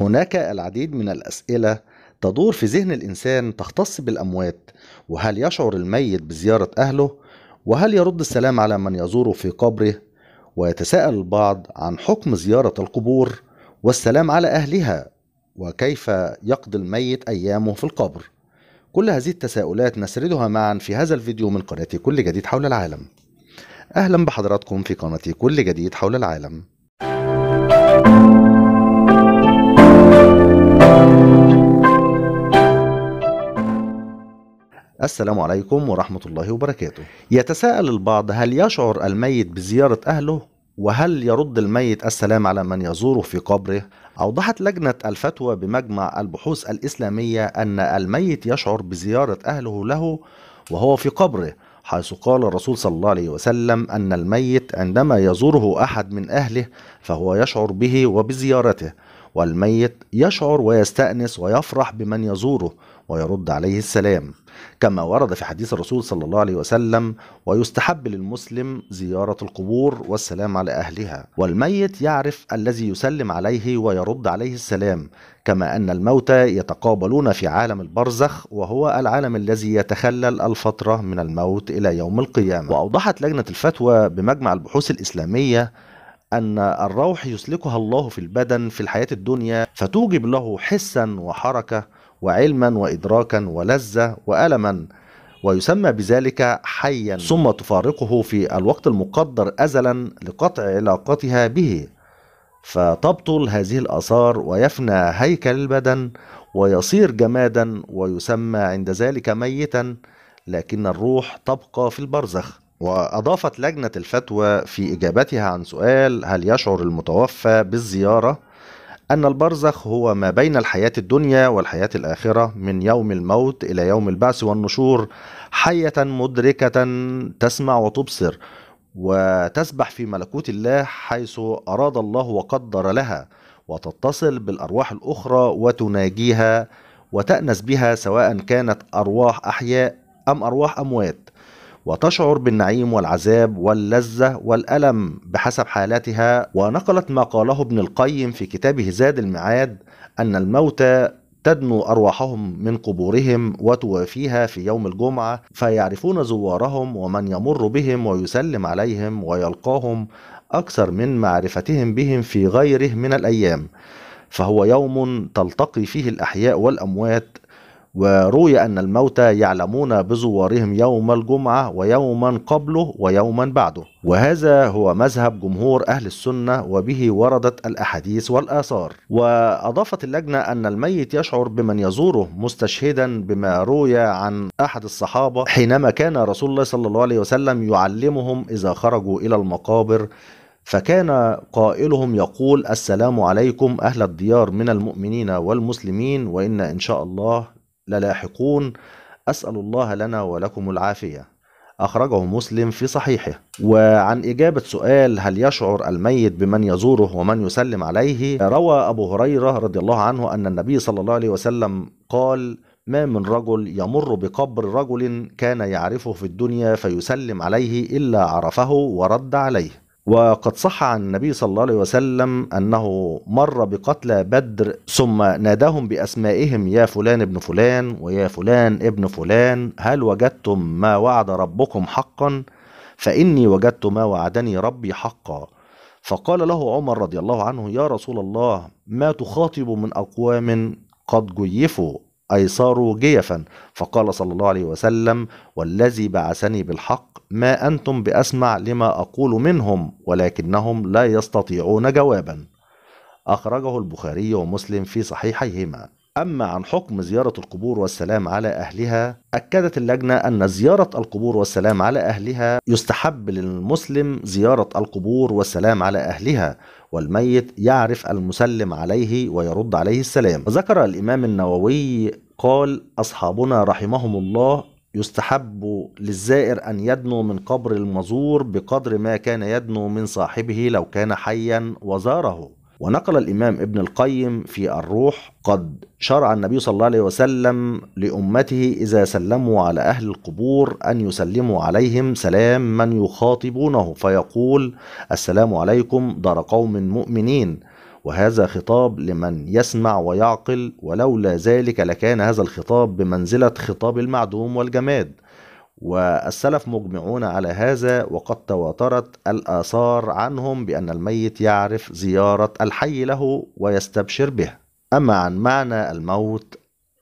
هناك العديد من الأسئلة تدور في ذهن الإنسان تختص بالأموات وهل يشعر الميت بزيارة أهله وهل يرد السلام على من يزوره في قبره ويتساءل البعض عن حكم زيارة القبور والسلام على أهلها وكيف يقضي الميت أيامه في القبر كل هذه التساؤلات نسردها معا في هذا الفيديو من قناة كل جديد حول العالم أهلا بحضراتكم في قناة كل جديد حول العالم السلام عليكم ورحمة الله وبركاته. يتساءل البعض هل يشعر الميت بزيارة أهله؟ وهل يرد الميت السلام على من يزوره في قبره؟ أوضحت لجنة الفتوى بمجمع البحوث الإسلامية أن الميت يشعر بزيارة أهله له وهو في قبره، حيث قال الرسول صلى الله عليه وسلم أن الميت عندما يزوره أحد من أهله فهو يشعر به وبزيارته، والميت يشعر ويستأنس ويفرح بمن يزوره ويرد عليه السلام كما ورد في حديث الرسول صلى الله عليه وسلم ويستحب للمسلم زيارة القبور والسلام على أهلها والميت يعرف الذي يسلم عليه ويرد عليه السلام كما أن الموتى يتقابلون في عالم البرزخ وهو العالم الذي يتخلل الفترة من الموت إلى يوم القيامة وأوضحت لجنة الفتوى بمجمع البحوث الإسلامية أن الروح يسلكها الله في البدن في الحياة الدنيا فتوجب له حسا وحركة وعلما وإدراكا ولذة وألما ويسمى بذلك حيا ثم تفارقه في الوقت المقدر أزلا لقطع علاقتها به فتبطل هذه الآثار ويفنى هيكل البدن ويصير جمادا ويسمى عند ذلك ميتا لكن الروح تبقى في البرزخ وأضافت لجنة الفتوى في إجابتها عن سؤال هل يشعر المتوفى بالزيارة أن البرزخ هو ما بين الحياة الدنيا والحياة الآخرة من يوم الموت إلى يوم البعث والنشور حية مدركة تسمع وتبصر وتسبح في ملكوت الله حيث أراد الله وقدر لها وتتصل بالأرواح الأخرى وتناجيها وتأنس بها سواء كانت أرواح أحياء أم أرواح أموات وتشعر بالنعيم والعذاب واللذة والألم بحسب حالتها ونقلت ما قاله ابن القيم في كتابه زاد المعاد أن الموتى تدنو أرواحهم من قبورهم وتوافيها في يوم الجمعة فيعرفون زوارهم ومن يمر بهم ويسلم عليهم ويلقاهم أكثر من معرفتهم بهم في غيره من الأيام فهو يوم تلتقي فيه الأحياء والأموات وروي أن الموتى يعلمون بزوارهم يوم الجمعة ويوما قبله ويوما بعده وهذا هو مذهب جمهور أهل السنة وبه وردت الأحاديث والآثار وأضافت اللجنة أن الميت يشعر بمن يزوره مستشهدا بما روي عن أحد الصحابة حينما كان رسول الله صلى الله عليه وسلم يعلمهم إذا خرجوا إلى المقابر فكان قائلهم يقول السلام عليكم أهل الديار من المؤمنين والمسلمين وإن إن شاء الله للاحقون أسأل الله لنا ولكم العافية أخرجه مسلم في صحيحه وعن إجابة سؤال هل يشعر الميت بمن يزوره ومن يسلم عليه روى أبو هريرة رضي الله عنه أن النبي صلى الله عليه وسلم قال ما من رجل يمر بقبر رجل كان يعرفه في الدنيا فيسلم عليه إلا عرفه ورد عليه وقد صح عن النبي صلى الله عليه وسلم أنه مر بقتلى بدر ثم ناداهم بأسمائهم يا فلان ابن فلان ويا فلان ابن فلان هل وجدتم ما وعد ربكم حقا فإني وجدت ما وعدني ربي حقا فقال له عمر رضي الله عنه يا رسول الله ما تخاطب من أقوام قد جيفوا أي صاروا جيفا فقال صلى الله عليه وسلم والذي بعثني بالحق ما أنتم بأسمع لما أقول منهم ولكنهم لا يستطيعون جوابا أخرجه البخاري ومسلم في صحيحيهما أما عن حكم زيارة القبور والسلام على أهلها أكدت اللجنة أن زيارة القبور والسلام على أهلها يستحب للمسلم زيارة القبور والسلام على أهلها والميت يعرف المسلم عليه ويرد عليه السلام وذكر الإمام النووي قال أصحابنا رحمهم الله يستحب للزائر أن يدنو من قبر المزور بقدر ما كان يدنو من صاحبه لو كان حيا وزاره ونقل الإمام ابن القيم في الروح قد شرع النبي صلى الله عليه وسلم لأمته إذا سلموا على أهل القبور أن يسلموا عليهم سلام من يخاطبونه فيقول السلام عليكم دار قوم مؤمنين وهذا خطاب لمن يسمع ويعقل ولولا ذلك لكان هذا الخطاب بمنزلة خطاب المعدوم والجماد والسلف مجمعون على هذا وقد تواترت الآثار عنهم بأن الميت يعرف زيارة الحي له ويستبشر به أما عن معنى الموت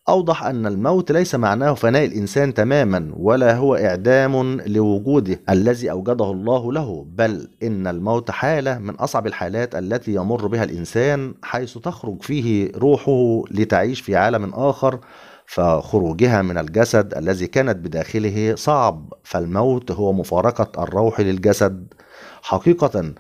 أوضح أن الموت ليس معناه فناء الإنسان تماما ولا هو إعدام لوجوده الذي أوجده الله له بل إن الموت حالة من أصعب الحالات التي يمر بها الإنسان حيث تخرج فيه روحه لتعيش في عالم آخر فخروجها من الجسد الذي كانت بداخله صعب فالموت هو مفارقة الروح للجسد حقيقة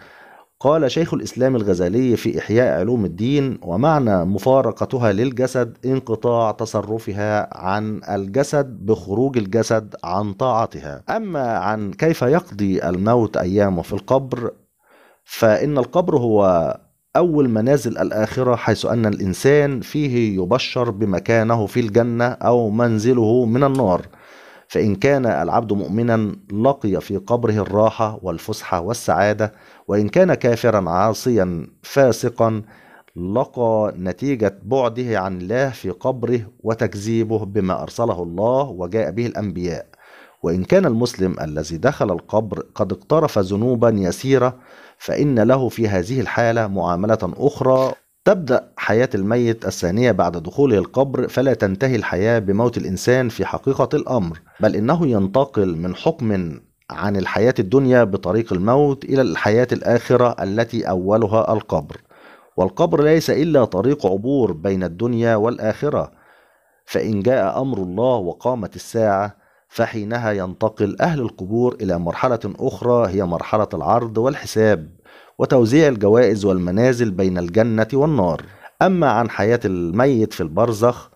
قال شيخ الإسلام الغزالي في إحياء علوم الدين ومعنى مفارقتها للجسد انقطاع تصرفها عن الجسد بخروج الجسد عن طاعتها أما عن كيف يقضي الموت أيامه في القبر فإن القبر هو أول منازل الآخرة حيث أن الإنسان فيه يبشر بمكانه في الجنة أو منزله من النار فإن كان العبد مؤمنا لقي في قبره الراحة والفسحة والسعادة وإن كان كافرا عاصيا فاسقا لقى نتيجة بعده عن الله في قبره وتكذيبه بما أرسله الله وجاء به الأنبياء وإن كان المسلم الذي دخل القبر قد اقترف ذنوبا يسيرة فإن له في هذه الحالة معاملة أخرى تبدأ حياة الميت الثانية بعد دخوله القبر فلا تنتهي الحياة بموت الإنسان في حقيقة الأمر بل إنه ينتقل من حكم عن الحياة الدنيا بطريق الموت إلى الحياة الآخرة التي أولها القبر والقبر ليس إلا طريق عبور بين الدنيا والآخرة فإن جاء أمر الله وقامت الساعة فحينها ينتقل أهل القبور إلى مرحلة أخرى هي مرحلة العرض والحساب وتوزيع الجوائز والمنازل بين الجنة والنار أما عن حياة الميت في البرزخ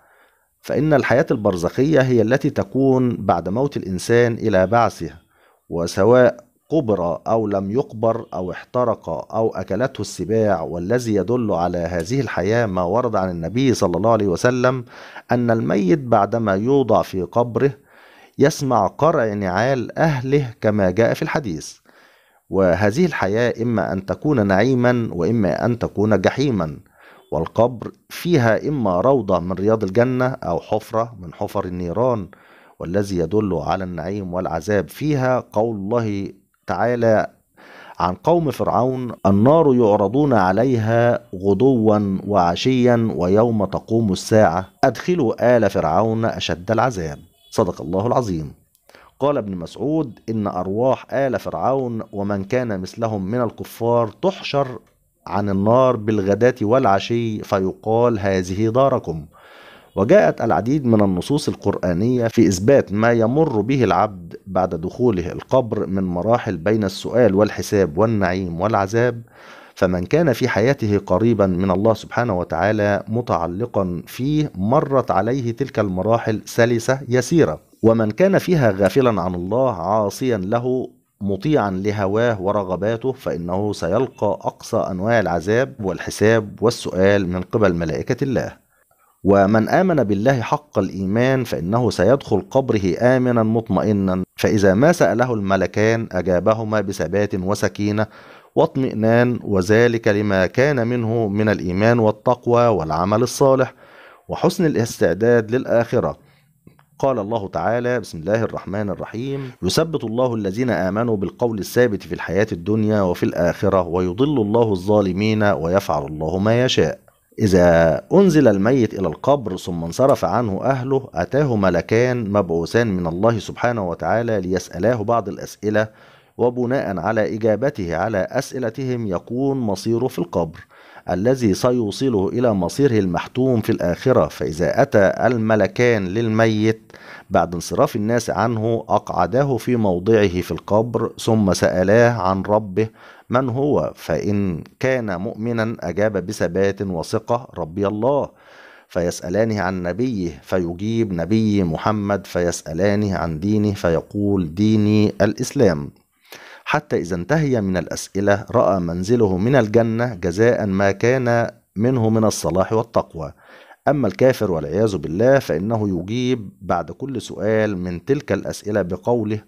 فإن الحياة البرزخية هي التي تكون بعد موت الإنسان إلى بعثه وسواء قبر أو لم يقبر أو احترق أو أكلته السباع والذي يدل على هذه الحياة ما ورد عن النبي صلى الله عليه وسلم أن الميت بعدما يوضع في قبره يسمع قرع نعال أهله كما جاء في الحديث وهذه الحياة إما أن تكون نعيما وإما أن تكون جحيما والقبر فيها إما روضة من رياض الجنة أو حفرة من حفر النيران والذي يدل على النعيم والعذاب فيها قول الله تعالى عن قوم فرعون النار يعرضون عليها غدوا وعشيا ويوم تقوم الساعة أدخلوا آل فرعون أشد العذاب صدق الله العظيم قال ابن مسعود إن أرواح آل فرعون ومن كان مثلهم من الكفار تحشر عن النار بالغداة والعشي فيقال هذه داركم وجاءت العديد من النصوص القرآنية في إثبات ما يمر به العبد بعد دخوله القبر من مراحل بين السؤال والحساب والنعيم والعذاب فمن كان في حياته قريبا من الله سبحانه وتعالى متعلقا فيه مرت عليه تلك المراحل سلسه يسيره ومن كان فيها غافلا عن الله عاصيا له مطيعا لهواه ورغباته فانه سيلقى اقصى انواع العذاب والحساب والسؤال من قبل ملائكه الله ومن آمن بالله حق الإيمان فإنه سيدخل قبره آمنا مطمئنا فإذا ما سأله الملكان أجابهما بثبات وسكينة واطمئنان وذلك لما كان منه من الإيمان والتقوى والعمل الصالح وحسن الاستعداد للآخرة قال الله تعالى بسم الله الرحمن الرحيم يثبت الله الذين آمنوا بالقول الثابت في الحياة الدنيا وفي الآخرة ويضل الله الظالمين ويفعل الله ما يشاء إذا أنزل الميت إلى القبر ثم انصرف عنه أهله أتاه ملكان مبعوثان من الله سبحانه وتعالى ليسألاه بعض الأسئلة وبناء على إجابته على أسئلتهم يكون مصيره في القبر الذي سيوصله إلى مصيره المحتوم في الآخرة فإذا أتى الملكان للميت بعد انصراف الناس عنه أقعداه في موضعه في القبر ثم سألاه عن ربه من هو فإن كان مؤمنا أجاب بثبات وثقة ربي الله فيسألانه عن نبيه فيجيب نبي محمد فيسألانه عن دينه فيقول ديني الإسلام حتى إذا انتهي من الأسئلة رأى منزله من الجنة جزاء ما كان منه من الصلاح والتقوى أما الكافر والعياذ بالله فإنه يجيب بعد كل سؤال من تلك الأسئلة بقوله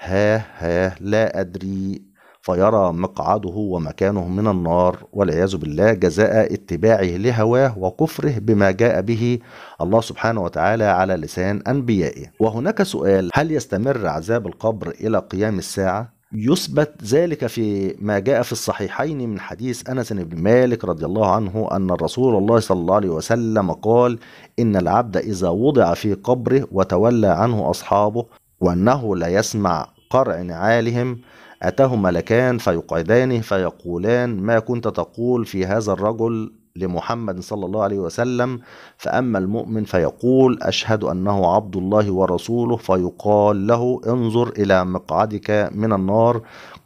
ها ها لا أدري فيرى مقعده ومكانه من النار والعياذ بالله جزاء اتباعه لهواه وكفره بما جاء به الله سبحانه وتعالى على لسان أنبيائه وهناك سؤال هل يستمر عذاب القبر إلى قيام الساعة؟ يثبت ذلك في ما جاء في الصحيحين من حديث انس بن مالك رضي الله عنه ان رسول الله صلى الله عليه وسلم قال ان العبد اذا وضع في قبره وتولى عنه اصحابه وانه لا يسمع قرع نعالهم اتاه ملكان فيقعدانه فيقولان ما كنت تقول في هذا الرجل لمحمد صلى الله عليه وسلم فأما المؤمن فيقول أشهد أنه عبد الله ورسوله فيقال له انظر إلى مقعدك من النار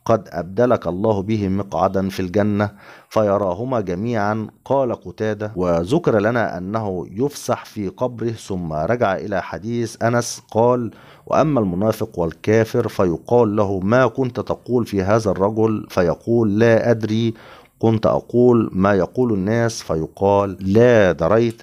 قد أبدلك الله به مقعدا في الجنة فيراهما جميعا قال قتادة وذكر لنا أنه يفسح في قبره ثم رجع إلى حديث أنس قال وأما المنافق والكافر فيقال له ما كنت تقول في هذا الرجل فيقول لا أدري كنت أقول ما يقول الناس فيقال لا دريت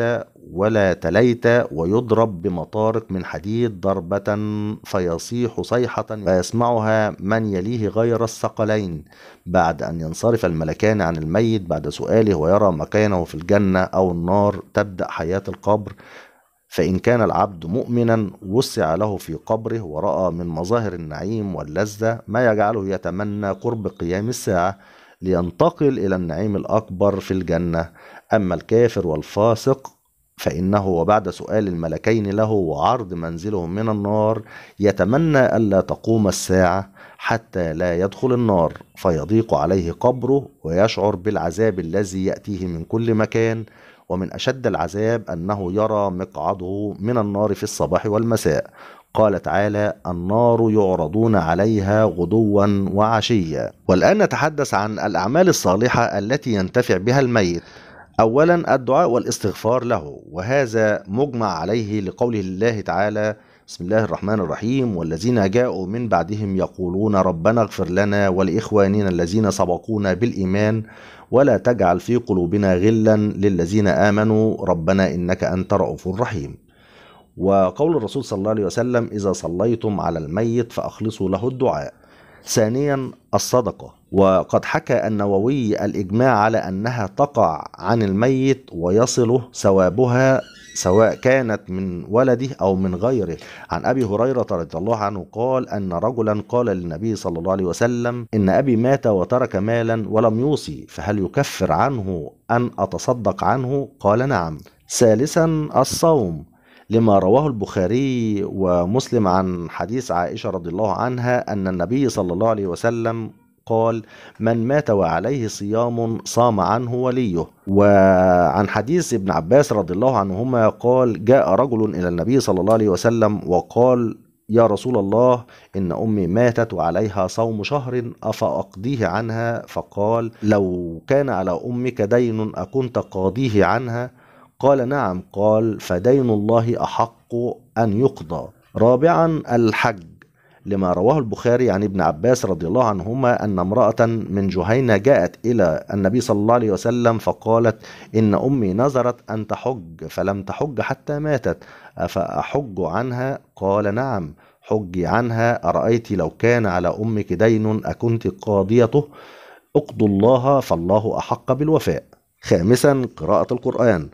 ولا تليت ويضرب بمطارق من حديد ضربة فيصيح صيحة فيسمعها من يليه غير الثقلين بعد أن ينصرف الملكان عن الميت بعد سؤاله ويرى مكانه في الجنة أو النار تبدأ حياة القبر فإن كان العبد مؤمنا وسع له في قبره ورأى من مظاهر النعيم واللذة ما يجعله يتمنى قرب قيام الساعة لينتقل إلى النعيم الأكبر في الجنة أما الكافر والفاسق فإنه وبعد سؤال الملكين له وعرض منزلهم من النار يتمنى ألا تقوم الساعة حتى لا يدخل النار فيضيق عليه قبره ويشعر بالعذاب الذي يأتيه من كل مكان ومن أشد العذاب أنه يرى مقعده من النار في الصباح والمساء قال تعالى النار يعرضون عليها غدوا وعشيا والآن نتحدث عن الأعمال الصالحة التي ينتفع بها الميت أولا الدعاء والاستغفار له وهذا مجمع عليه لقوله الله تعالى بسم الله الرحمن الرحيم والذين جاءوا من بعدهم يقولون ربنا اغفر لنا ولإخواننا الذين سبقونا بالإيمان ولا تجعل في قلوبنا غلا للذين آمنوا ربنا إنك أنت رؤوف رحيم وقول الرسول صلى الله عليه وسلم إذا صليتم على الميت فأخلصوا له الدعاء ثانيا الصدقة وقد حكى النووي الإجماع على أنها تقع عن الميت ويصله ثوابها سواء كانت من ولده أو من غيره عن أبي هريرة رضي الله عنه قال أن رجلا قال للنبي صلى الله عليه وسلم إن أبي مات وترك مالا ولم يوصي فهل يكفر عنه أن أتصدق عنه قال نعم ثالثا الصوم لما رواه البخاري ومسلم عن حديث عائشة رضي الله عنها أن النبي صلى الله عليه وسلم قال من مات وعليه صيام صام عنه وليه وعن حديث ابن عباس رضي الله عنهما قال جاء رجل إلى النبي صلى الله عليه وسلم وقال يا رسول الله إن أمي ماتت وعليها صوم شهر أفأقضيه عنها فقال لو كان على أمك دين أكنت قاضيه عنها قال نعم قال فدين الله أحق أن يقضى رابعا الحج لما رواه البخاري عن ابن عباس رضي الله عنهما أن امرأة من جهينة جاءت إلى النبي صلى الله عليه وسلم فقالت إن أمي نذرت أن تحج فلم تحج حتى ماتت أفأحج عنها قال نعم حجي عنها أرأيت لو كان على أمك دين أكنت قاضيته اقضوا الله فالله أحق بالوفاء خامسا قراءة القرآن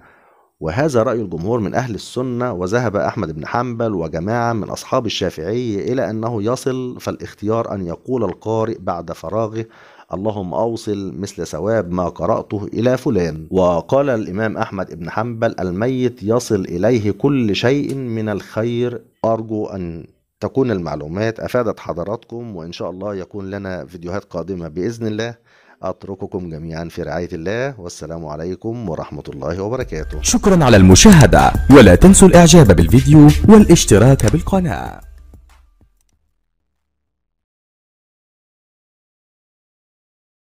وهذا رأي الجمهور من أهل السنة وذهب أحمد بن حنبل وجماعة من أصحاب الشافعي إلى أنه يصل فالاختيار أن يقول القارئ بعد فراغه اللهم أوصل مثل ثواب ما قرأته إلى فلان وقال الإمام أحمد بن حنبل الميت يصل إليه كل شيء من الخير أرجو أن تكون المعلومات أفادت حضراتكم وإن شاء الله يكون لنا فيديوهات قادمة بإذن الله أترككم جميعا في رعاية الله والسلام عليكم ورحمة الله وبركاته شكرا على المشاهدة ولا تنسوا الإعجاب بالفيديو والاشتراك بالقناة